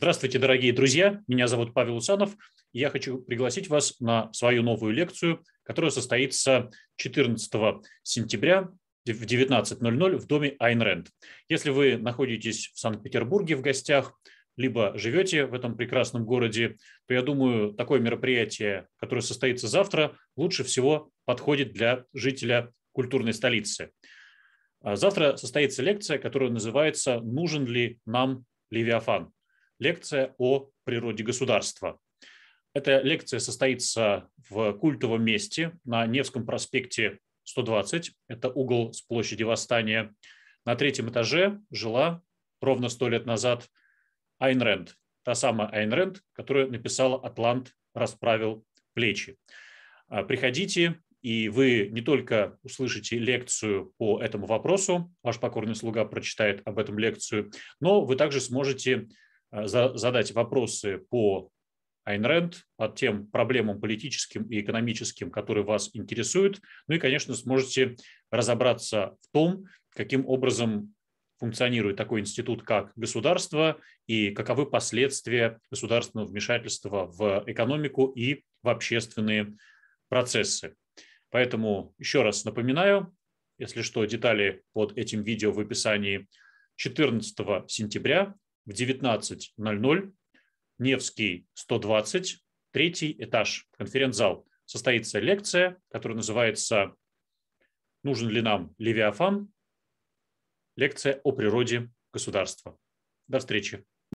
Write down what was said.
Здравствуйте, дорогие друзья! Меня зовут Павел Усанов. И я хочу пригласить вас на свою новую лекцию, которая состоится 14 сентября в 19.00 в доме Айн Рэнд. Если вы находитесь в Санкт-Петербурге в гостях, либо живете в этом прекрасном городе, то я думаю, такое мероприятие, которое состоится завтра, лучше всего подходит для жителя культурной столицы. А завтра состоится лекция, которая называется «Нужен ли нам Левиафан?» лекция о природе государства. Эта лекция состоится в культовом месте на Невском проспекте 120. Это угол с площади Восстания. На третьем этаже жила ровно сто лет назад Айн Рэнд. Та самая Айн Рэнд, которая написала «Атлант расправил плечи». А, приходите, и вы не только услышите лекцию по этому вопросу, ваш покорный слуга прочитает об этом лекцию, но вы также сможете Э, задать вопросы по Айн Рэнд, по тем проблемам политическим и экономическим, которые вас интересуют. Ну и, конечно, сможете разобраться в том, каким образом функционирует такой институт, как государство, и каковы последствия государственного вмешательства в экономику и в общественные процессы. Поэтому еще раз напоминаю, если что, детали под этим видео в описании 14 сентября в 19.00, Невский 120, третий этаж, конференц-зал. Состоится лекция, которая называется «Нужен ли нам Левиафан?» Лекция о природе государства. До встречи.